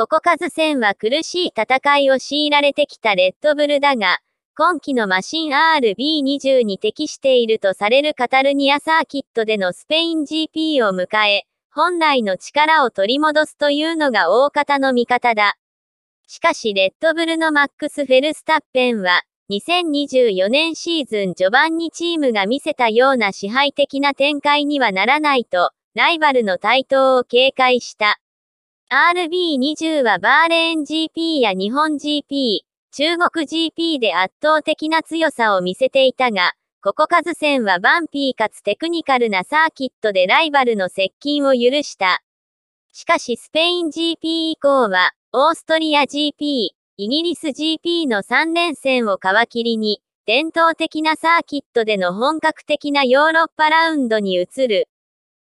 ここ数戦は苦しい戦いを強いられてきたレッドブルだが、今季のマシン RB20 に適しているとされるカタルニアサーキットでのスペイン GP を迎え、本来の力を取り戻すというのが大方の見方だ。しかしレッドブルのマックス・フェルスタッペンは、2024年シーズン序盤にチームが見せたような支配的な展開にはならないと、ライバルの台頭を警戒した。RB20 はバーレーン GP や日本 GP、中国 GP で圧倒的な強さを見せていたが、ここ数戦はバンピーかつテクニカルなサーキットでライバルの接近を許した。しかしスペイン GP 以降は、オーストリア GP、イギリス GP の3連戦を皮切りに、伝統的なサーキットでの本格的なヨーロッパラウンドに移る。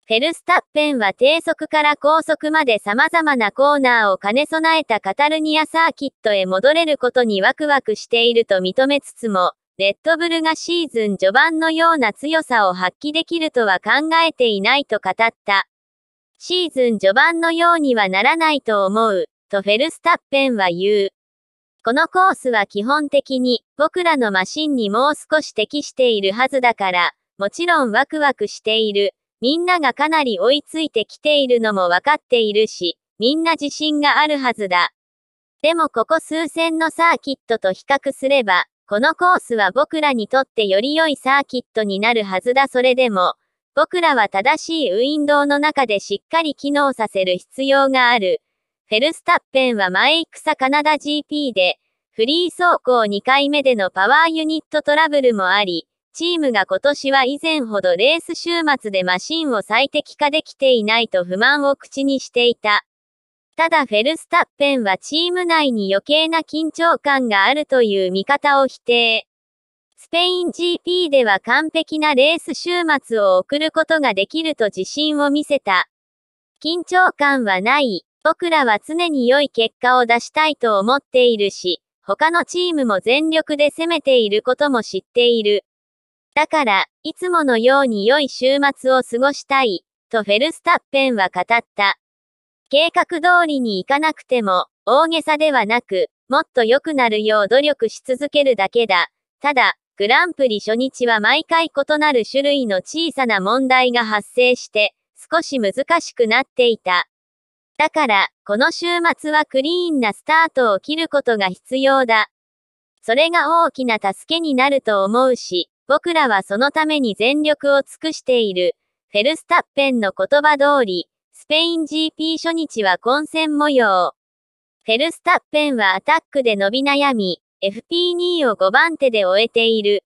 フェルスタッペンは低速から高速まで様々なコーナーを兼ね備えたカタルニアサーキットへ戻れることにワクワクしていると認めつつも、レッドブルがシーズン序盤のような強さを発揮できるとは考えていないと語った。シーズン序盤のようにはならないと思う、とフェルスタッペンは言う。このコースは基本的に僕らのマシンにもう少し適しているはずだから、もちろんワクワクしている。みんながかなり追いついてきているのもわかっているし、みんな自信があるはずだ。でもここ数戦のサーキットと比較すれば、このコースは僕らにとってより良いサーキットになるはずだそれでも、僕らは正しいウィンドウの中でしっかり機能させる必要がある。フェルスタッペンは前戦カナダ GP で、フリー走行2回目でのパワーユニットトラブルもあり、チームが今年は以前ほどレース週末でマシンを最適化できていないと不満を口にしていた。ただフェルスタッペンはチーム内に余計な緊張感があるという見方を否定。スペイン GP では完璧なレース週末を送ることができると自信を見せた。緊張感はない。僕らは常に良い結果を出したいと思っているし、他のチームも全力で攻めていることも知っている。だから、いつものように良い週末を過ごしたい、とフェルスタッペンは語った。計画通りに行かなくても、大げさではなく、もっと良くなるよう努力し続けるだけだ。ただ、グランプリ初日は毎回異なる種類の小さな問題が発生して、少し難しくなっていた。だから、この週末はクリーンなスタートを切ることが必要だ。それが大きな助けになると思うし、僕らはそのために全力を尽くしている。フェルスタッペンの言葉通り、スペイン GP 初日は混戦模様。フェルスタッペンはアタックで伸び悩み、FP2 を5番手で終えている。